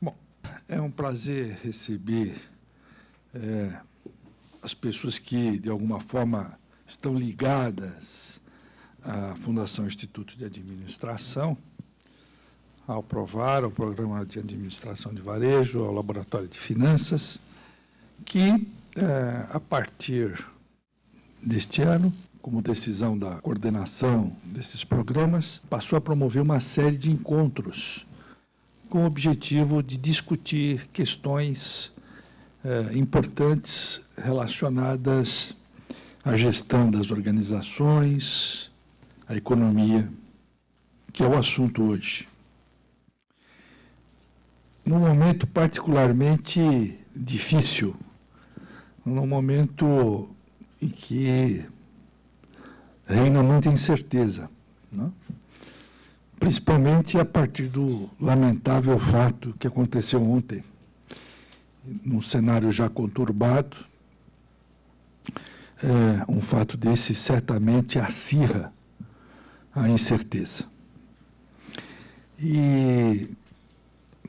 Bom, é um prazer receber é, as pessoas que, de alguma forma, estão ligadas à Fundação Instituto de Administração, ao PROVAR, ao Programa de Administração de Varejo, ao Laboratório de Finanças, que, é, a partir deste ano, como decisão da coordenação desses programas, passou a promover uma série de encontros com o objetivo de discutir questões eh, importantes relacionadas à gestão das organizações, à economia, que é o assunto hoje. Num momento particularmente difícil, num momento em que reina muita incerteza, né? principalmente a partir do lamentável fato que aconteceu ontem, num cenário já conturbado. É, um fato desse certamente acirra a incerteza. E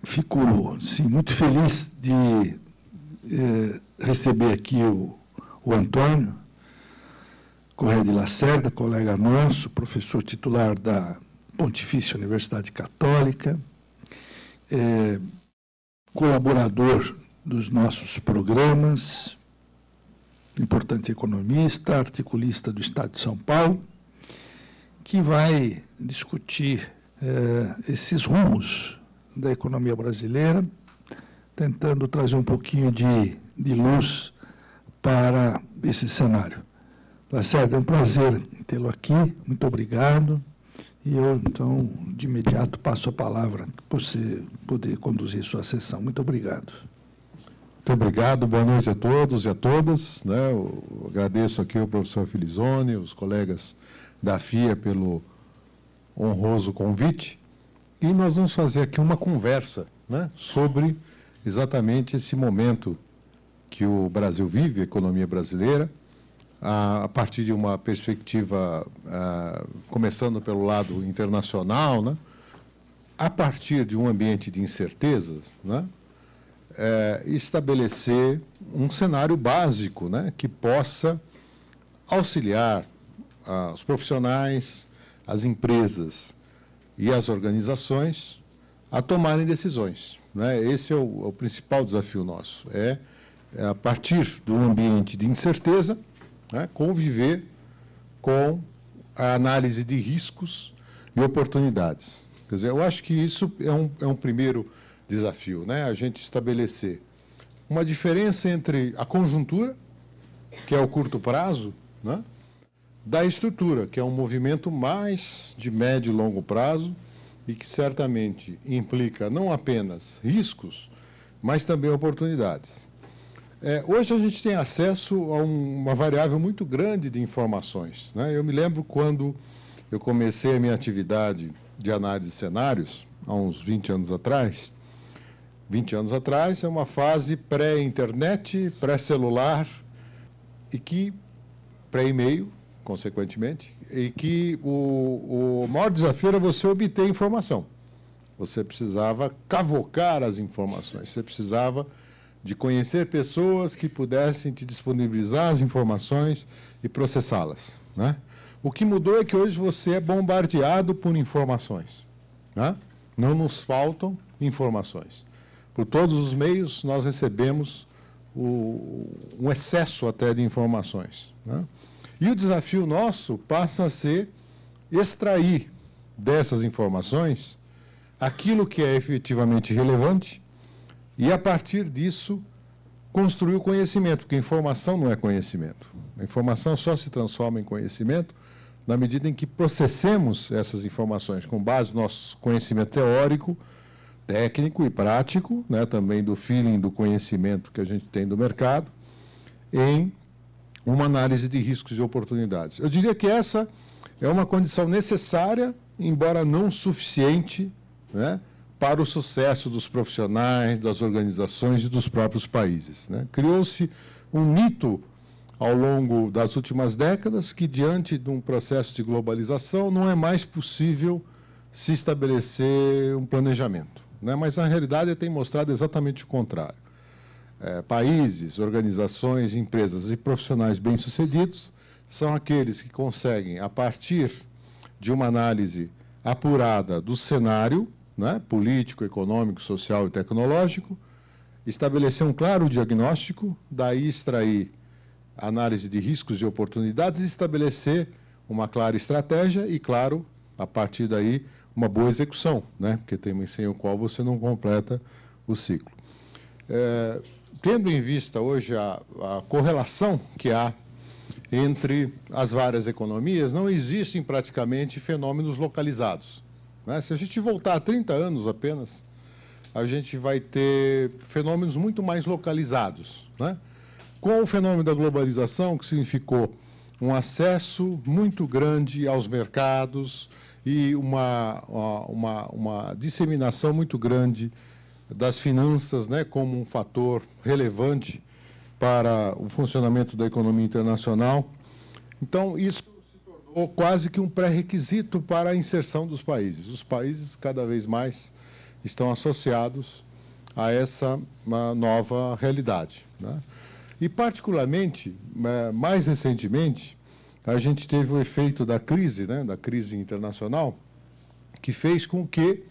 fico sim, muito feliz de é, receber aqui o, o Antônio, Correia de Lacerda, colega nosso, professor titular da Pontifícia Universidade Católica, é, colaborador dos nossos programas, importante economista, articulista do Estado de São Paulo, que vai discutir é, esses rumos da economia brasileira, tentando trazer um pouquinho de, de luz para esse cenário. Tá certo, é um prazer tê-lo aqui, muito obrigado. E eu, então, de imediato passo a palavra para você poder conduzir sua sessão. Muito obrigado. Muito obrigado, boa noite a todos e a todas. Né? Eu agradeço aqui ao professor Filizone, os colegas da FIA pelo honroso convite. E nós vamos fazer aqui uma conversa né, sobre exatamente esse momento que o Brasil vive, a economia brasileira, a partir de uma perspectiva, começando pelo lado internacional, né? a partir de um ambiente de incertezas, né? É, estabelecer um cenário básico né? que possa auxiliar ah, os profissionais, as empresas e as organizações a tomarem decisões. Né? Esse é o, é o principal desafio nosso, é, é a partir de um ambiente de incerteza, né, conviver com a análise de riscos e oportunidades. Quer dizer, eu acho que isso é um, é um primeiro desafio, né? a gente estabelecer uma diferença entre a conjuntura, que é o curto prazo, né? da estrutura, que é um movimento mais de médio e longo prazo e que certamente implica não apenas riscos, mas também oportunidades. É, hoje a gente tem acesso a um, uma variável muito grande de informações. Né? Eu me lembro quando eu comecei a minha atividade de análise de cenários, há uns 20 anos atrás. 20 anos atrás é uma fase pré-internet, pré-celular e que pré-e-mail, consequentemente, e que o, o maior desafio era você obter informação. Você precisava cavocar as informações, você precisava de conhecer pessoas que pudessem te disponibilizar as informações e processá-las. Né? O que mudou é que hoje você é bombardeado por informações. Né? Não nos faltam informações. Por todos os meios, nós recebemos o, um excesso até de informações. Né? E o desafio nosso passa a ser extrair dessas informações aquilo que é efetivamente relevante e a partir disso, construir o conhecimento, porque informação não é conhecimento. A informação só se transforma em conhecimento na medida em que processemos essas informações com base no nosso conhecimento teórico, técnico e prático, né, também do feeling do conhecimento que a gente tem do mercado, em uma análise de riscos e oportunidades. Eu diria que essa é uma condição necessária, embora não suficiente, né, para o sucesso dos profissionais, das organizações e dos próprios países. Né? Criou-se um mito ao longo das últimas décadas que, diante de um processo de globalização, não é mais possível se estabelecer um planejamento. Né? Mas a realidade tem mostrado exatamente o contrário. É, países, organizações, empresas e profissionais bem-sucedidos são aqueles que conseguem, a partir de uma análise apurada do cenário, né, político, econômico, social e tecnológico, estabelecer um claro diagnóstico, daí extrair análise de riscos e oportunidades, estabelecer uma clara estratégia e, claro, a partir daí, uma boa execução, né? porque tem sem o qual você não completa o ciclo. É, tendo em vista hoje a, a correlação que há entre as várias economias, não existem praticamente fenômenos localizados. Né? Se a gente voltar a 30 anos apenas, a gente vai ter fenômenos muito mais localizados. Né? Com o fenômeno da globalização, que significou um acesso muito grande aos mercados e uma, uma, uma disseminação muito grande das finanças né, como um fator relevante para o funcionamento da economia internacional. Então, isso ou quase que um pré-requisito para a inserção dos países. Os países cada vez mais estão associados a essa nova realidade. Né? E, particularmente, é, mais recentemente, a gente teve o efeito da crise, né, da crise internacional, que fez com que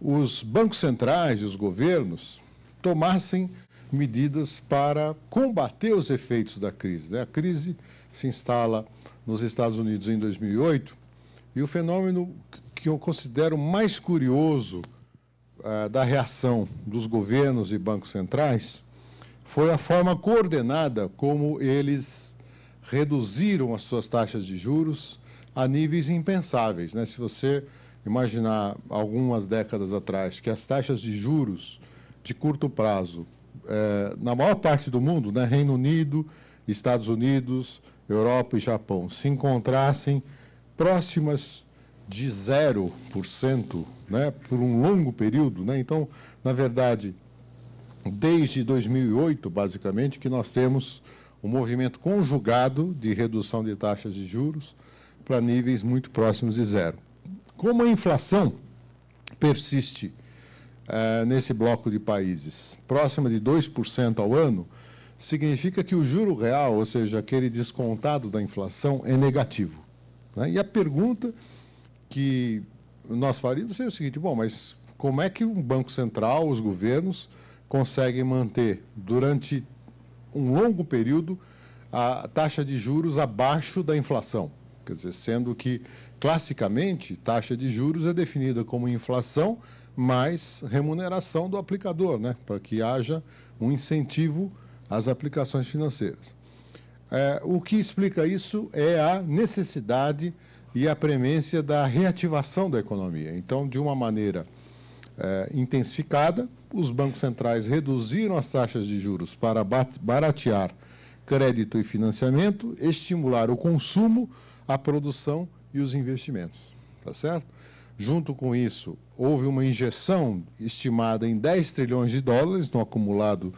os bancos centrais e os governos tomassem medidas para combater os efeitos da crise. Né? A crise se instala nos Estados Unidos em 2008. E o fenômeno que eu considero mais curioso uh, da reação dos governos e bancos centrais foi a forma coordenada como eles reduziram as suas taxas de juros a níveis impensáveis. Né? Se você imaginar algumas décadas atrás que as taxas de juros de curto prazo, eh, na maior parte do mundo, né, Reino Unido, Estados Unidos, Europa e Japão, se encontrassem próximas de 0% né, por um longo período. Né? Então, na verdade, desde 2008, basicamente, que nós temos um movimento conjugado de redução de taxas de juros para níveis muito próximos de zero. Como a inflação persiste uh, nesse bloco de países próxima de 2% ao ano, significa que o juro real, ou seja, aquele descontado da inflação, é negativo. Né? E a pergunta que nós faríamos seria o seguinte: bom, mas como é que um Banco Central, os governos, conseguem manter durante um longo período a taxa de juros abaixo da inflação? Quer dizer, sendo que, classicamente, taxa de juros é definida como inflação mais remuneração do aplicador, né? para que haja um incentivo as aplicações financeiras. É, o que explica isso é a necessidade e a premência da reativação da economia. Então, de uma maneira é, intensificada, os bancos centrais reduziram as taxas de juros para baratear crédito e financiamento, estimular o consumo, a produção e os investimentos. Tá certo? Junto com isso, houve uma injeção estimada em 10 trilhões de dólares no acumulado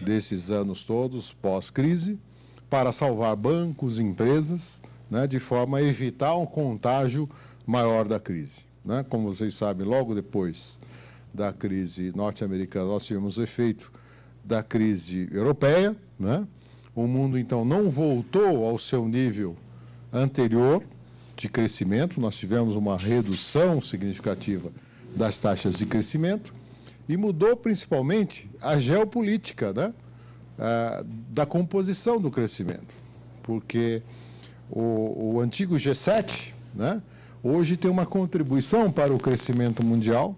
desses anos todos pós-crise para salvar bancos, empresas, né, de forma a evitar um contágio maior da crise. Né? Como vocês sabem, logo depois da crise norte-americana, nós tivemos o efeito da crise europeia. Né? O mundo, então, não voltou ao seu nível anterior, de crescimento, nós tivemos uma redução significativa das taxas de crescimento e mudou principalmente a geopolítica né? ah, da composição do crescimento, porque o, o antigo G7 né? hoje tem uma contribuição para o crescimento mundial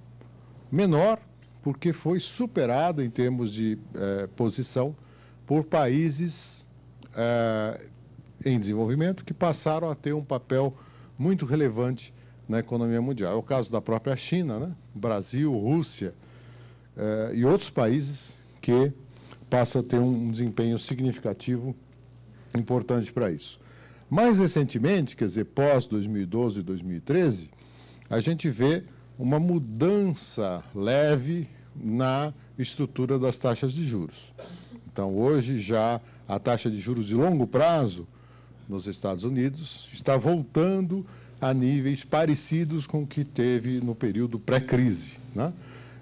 menor, porque foi superado em termos de eh, posição por países eh, em desenvolvimento que passaram a ter um papel muito relevante na economia mundial. É o caso da própria China, né? Brasil, Rússia eh, e outros países que passam a ter um desempenho significativo importante para isso. Mais recentemente, quer dizer, pós 2012 e 2013, a gente vê uma mudança leve na estrutura das taxas de juros. Então, hoje já a taxa de juros de longo prazo nos Estados Unidos está voltando a níveis parecidos com o que teve no período pré-crise. Né?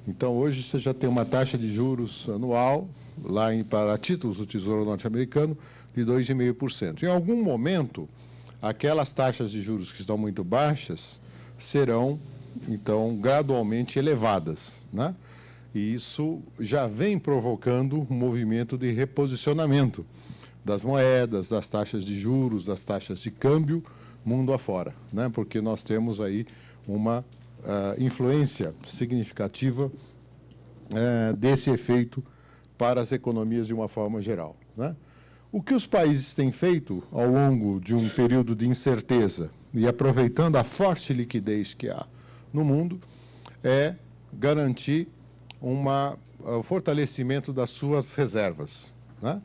Então, hoje, você já tem uma taxa de juros anual, lá em, para títulos do Tesouro Norte-Americano, de 2,5%. Em algum momento, aquelas taxas de juros que estão muito baixas serão, então, gradualmente elevadas. Né? E isso já vem provocando um movimento de reposicionamento das moedas, das taxas de juros, das taxas de câmbio, mundo afora, né? porque nós temos aí uma uh, influência significativa uh, desse efeito para as economias de uma forma geral. Né? O que os países têm feito ao longo de um período de incerteza e aproveitando a forte liquidez que há no mundo é garantir uma uh, fortalecimento das suas reservas. Né?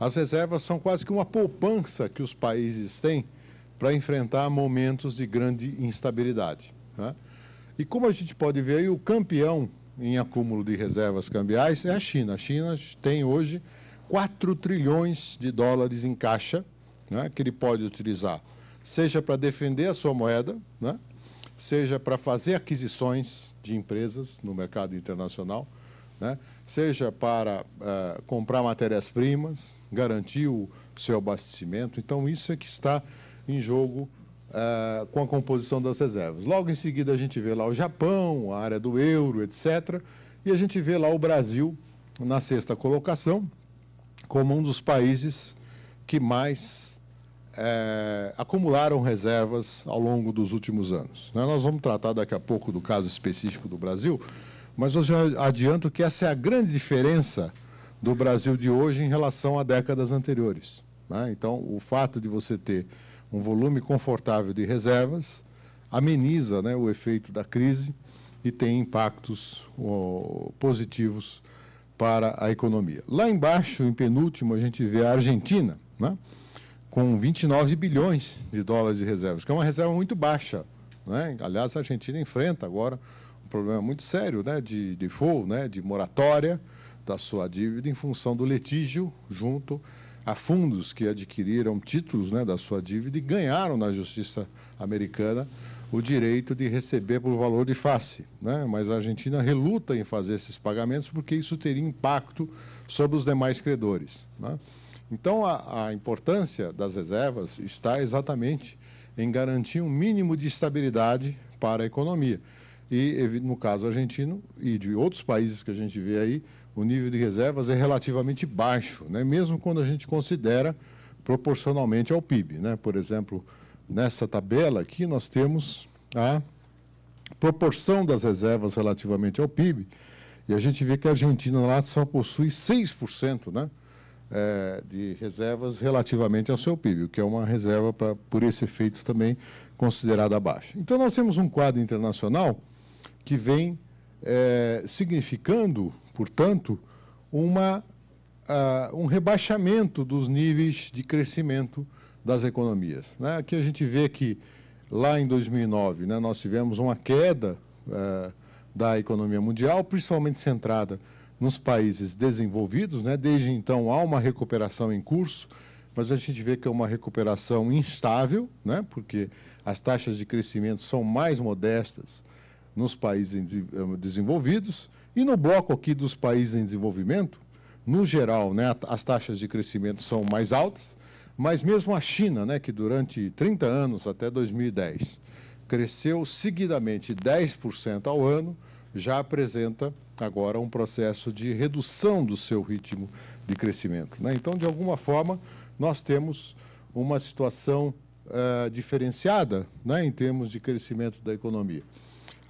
As reservas são quase que uma poupança que os países têm para enfrentar momentos de grande instabilidade. Né? E como a gente pode ver, aí, o campeão em acúmulo de reservas cambiais é a China. A China tem hoje 4 trilhões de dólares em caixa né, que ele pode utilizar, seja para defender a sua moeda, né, seja para fazer aquisições de empresas no mercado internacional, né? seja para uh, comprar matérias-primas, garantir o seu abastecimento. Então, isso é que está em jogo uh, com a composição das reservas. Logo em seguida, a gente vê lá o Japão, a área do euro, etc. E a gente vê lá o Brasil na sexta colocação, como um dos países que mais eh, acumularam reservas ao longo dos últimos anos. Né? Nós vamos tratar daqui a pouco do caso específico do Brasil mas eu já adianto que essa é a grande diferença do Brasil de hoje em relação a décadas anteriores. Né? Então, o fato de você ter um volume confortável de reservas ameniza né, o efeito da crise e tem impactos oh, positivos para a economia. Lá embaixo, em penúltimo, a gente vê a Argentina, né, com 29 bilhões de dólares de reservas, que é uma reserva muito baixa. Né? Aliás, a Argentina enfrenta agora problema muito sério né, de default, né, de moratória da sua dívida em função do litígio junto a fundos que adquiriram títulos né, da sua dívida e ganharam na justiça americana o direito de receber por valor de face. Né? Mas a Argentina reluta em fazer esses pagamentos porque isso teria impacto sobre os demais credores. Né? Então, a, a, importância das reservas está exatamente em garantir um mínimo de estabilidade para a economia. E, no caso argentino e de outros países que a gente vê aí, o nível de reservas é relativamente baixo, né? mesmo quando a gente considera proporcionalmente ao PIB. Né? Por exemplo, nessa tabela aqui nós temos a proporção das reservas relativamente ao PIB, e a gente vê que a Argentina lá só possui 6% né, é, de reservas relativamente ao seu PIB, o que é uma reserva, pra, por esse efeito também, considerada baixa. Então, nós temos um quadro internacional que vem é, significando, portanto, uma, uh, um rebaixamento dos níveis de crescimento das economias. Né? Aqui a gente vê que lá em 2009 né, nós tivemos uma queda uh, da economia mundial, principalmente centrada nos países desenvolvidos. Né? Desde então há uma recuperação em curso, mas a gente vê que é uma recuperação instável, né? porque as taxas de crescimento são mais modestas nos países eh, desenvolvidos e no bloco aqui dos países em desenvolvimento, no geral, né, as taxas de crescimento são mais altas, mas mesmo a China, né, que durante 30 anos, até 2010, cresceu seguidamente 10% ao ano, já apresenta agora um processo de redução do seu ritmo de crescimento. Né? Então, de alguma forma, nós temos uma situação uh, diferenciada né, em termos de crescimento da economia.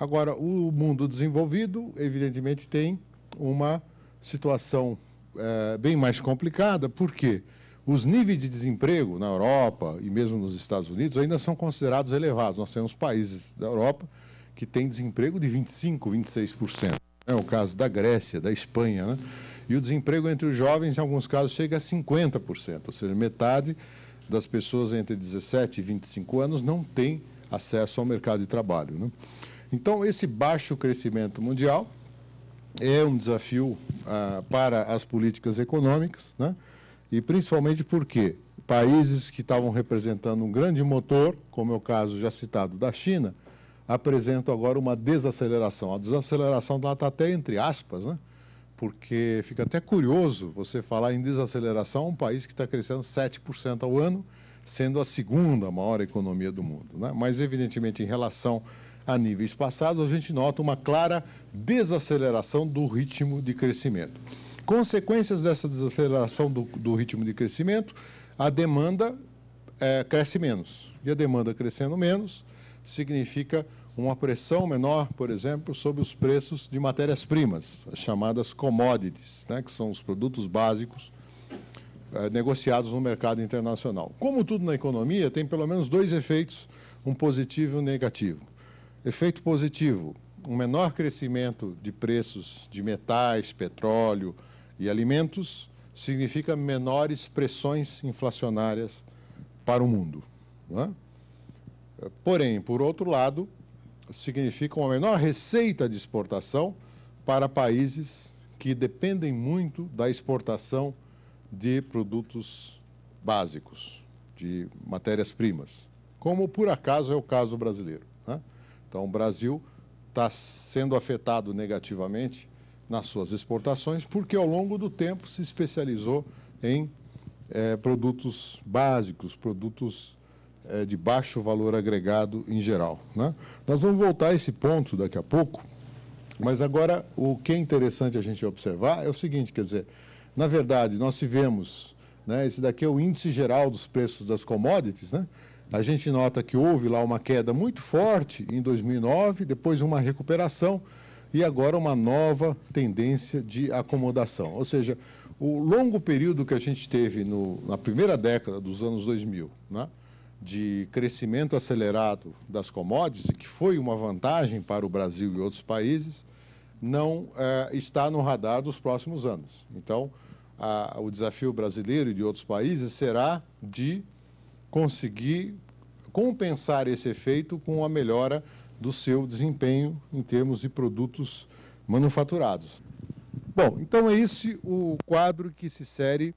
Agora, o mundo desenvolvido, evidentemente, tem uma situação é, bem mais complicada, porque os níveis de desemprego na Europa e mesmo nos Estados Unidos ainda são considerados elevados. Nós temos países da Europa que têm desemprego de 25%, 26%. É o caso da Grécia, da Espanha. Né? E o desemprego entre os jovens, em alguns casos, chega a 50%, ou seja, metade das pessoas entre 17 e 25 anos não tem acesso ao mercado de trabalho. Né? Então, esse baixo crescimento mundial é um desafio ah, para as políticas econômicas, né? e principalmente porque países que estavam representando um grande motor, como é o caso já citado da China, apresentam agora uma desaceleração. A desaceleração está até entre aspas, né? porque fica até curioso você falar em desaceleração, um país que está crescendo 7% ao ano, sendo a segunda maior economia do mundo. Né? Mas, evidentemente, em relação a níveis passados, a gente nota uma clara desaceleração do ritmo de crescimento. Consequências dessa desaceleração do, do ritmo de crescimento, a demanda é, cresce menos. E a demanda crescendo menos significa uma pressão menor, por exemplo, sobre os preços de matérias-primas, as chamadas commodities, né, que são os produtos básicos é, negociados no mercado internacional. Como tudo na economia, tem pelo menos dois efeitos, um positivo e um negativo. Efeito positivo: um menor crescimento de preços de metais, petróleo e alimentos significa menores pressões inflacionárias para o mundo. É? Porém, por outro lado, significa uma menor receita de exportação para países que dependem muito da exportação de produtos básicos, de matérias-primas, como por acaso é o caso brasileiro. É? Então, o Brasil está sendo afetado negativamente nas suas exportações, porque ao longo do tempo se especializou em é, produtos básicos, produtos é, de baixo valor agregado em geral. Né? Nós vamos voltar a esse ponto daqui a pouco, mas agora o que é interessante a gente observar é o seguinte: quer dizer, na verdade, nós tivemos, né, esse daqui é o índice geral dos preços das commodities, né? A gente nota que houve lá uma queda muito forte em 2009, depois uma recuperação e agora uma nova tendência de acomodação. Ou seja, o longo período que a gente teve no, na primeira década dos anos 2000, né, de crescimento acelerado das commodities, que foi uma vantagem para o Brasil e outros países, não é, está no radar dos próximos anos. Então, a, o desafio brasileiro e de outros países será de conseguir compensar esse efeito com a melhora do seu desempenho em termos de produtos manufaturados. Bom, então é esse o quadro que se insere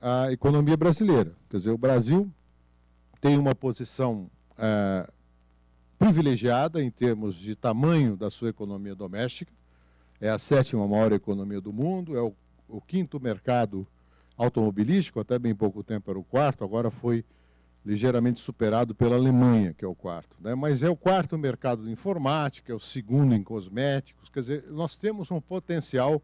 a economia brasileira. Quer dizer, o Brasil tem uma posição é, privilegiada em termos de tamanho da sua economia doméstica, é a sétima maior economia do mundo, é o, o quinto mercado automobilístico, até bem pouco tempo era o quarto, agora foi ligeiramente superado pela Alemanha, que é o quarto. Né? Mas é o quarto mercado de informática, é o segundo em cosméticos. Quer dizer, nós temos um potencial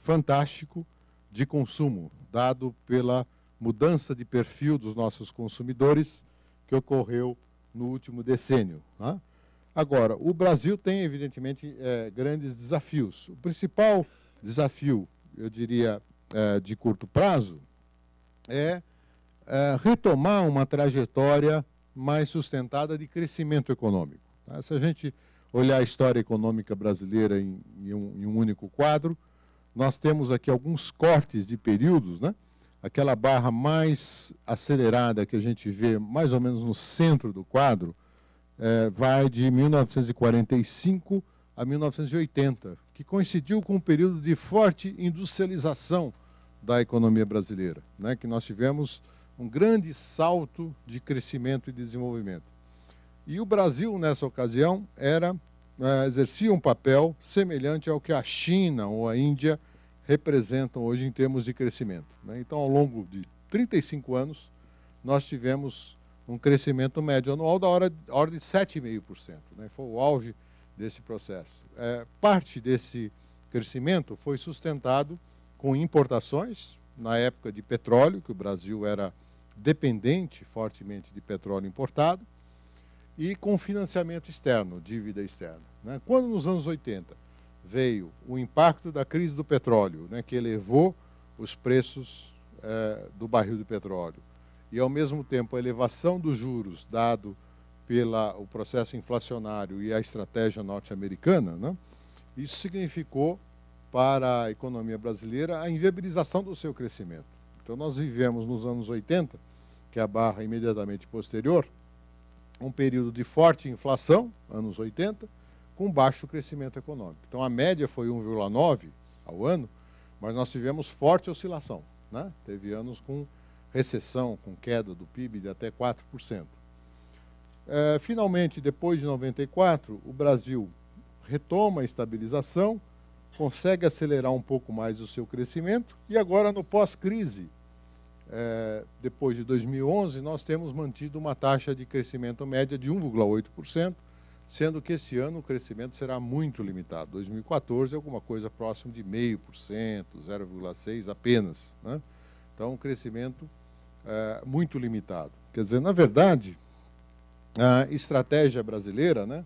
fantástico de consumo, dado pela mudança de perfil dos nossos consumidores que ocorreu no último decênio. Né? Agora, o Brasil tem, evidentemente, é, grandes desafios. O principal desafio, eu diria, é, de curto prazo, é é, retomar uma trajetória mais sustentada de crescimento econômico. Tá? Se a gente olhar a história econômica brasileira em, em, um, em, um, único quadro, nós temos aqui alguns cortes de períodos, né? aquela barra mais acelerada que a gente vê mais ou menos no centro do quadro, é, vai de 1945 a 1980, que coincidiu com um período de forte industrialização da economia brasileira, né? que nós tivemos um grande salto de crescimento e desenvolvimento. E o Brasil, nessa ocasião, era é, exercia um papel semelhante ao que a China ou a Índia representam hoje em termos de crescimento. Né? Então, ao longo de 35 anos, nós tivemos um crescimento médio anual da hora, ordem de 7,5%. Né? Foi o auge desse processo. É, parte desse crescimento foi sustentado com importações, na época de petróleo, que o Brasil era dependente fortemente de petróleo importado e com financiamento externo, dívida externa. Né? Quando nos anos 80 veio o impacto da crise do petróleo, né, que elevou os preços eh, do barril de petróleo, e ao mesmo tempo a elevação dos juros dado pelo processo inflacionário e a estratégia norte-americana, né, isso significou para a economia brasileira a inviabilização do seu crescimento. Então, nós vivemos nos anos 80, que é a barra imediatamente posterior, um período de forte inflação, anos 80, com baixo crescimento econômico. Então, a média foi 1,9 ao ano, mas nós tivemos forte oscilação. Né? Teve anos com recessão, com queda do PIB de até 4%. É, finalmente, depois de 94, o Brasil retoma a estabilização, consegue acelerar um pouco mais o seu crescimento e agora no pós-crise é, depois de 2011, nós temos mantido uma taxa de crescimento média de 1,8%, sendo que esse ano o crescimento será muito limitado. 2014, alguma coisa próximo de 0,5%, 0,6% apenas. Né? Então, um crescimento é, muito limitado. Quer dizer, na verdade, a estratégia brasileira né,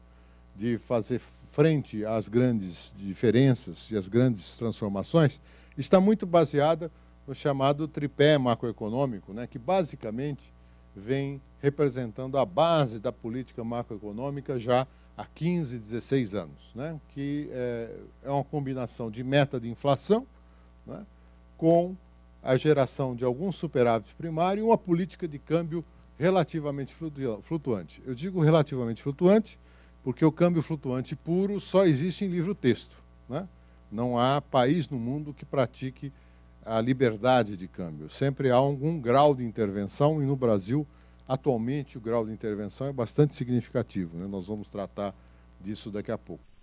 de fazer frente às grandes diferenças e às grandes transformações está muito baseada no chamado tripé macroeconômico, né, que basicamente vem representando a base da política macroeconômica já há 15, 16 anos, né, que é, é uma combinação de meta de inflação né, com a geração de algum superávit primário e uma política de câmbio relativamente flutuante. Eu digo relativamente flutuante porque o câmbio flutuante puro só existe em livro-texto. Né? Não há país no mundo que pratique a liberdade de câmbio. Sempre há algum grau de intervenção e no Brasil, atualmente, o grau de intervenção é bastante significativo. Né? Nós vamos tratar disso daqui a pouco.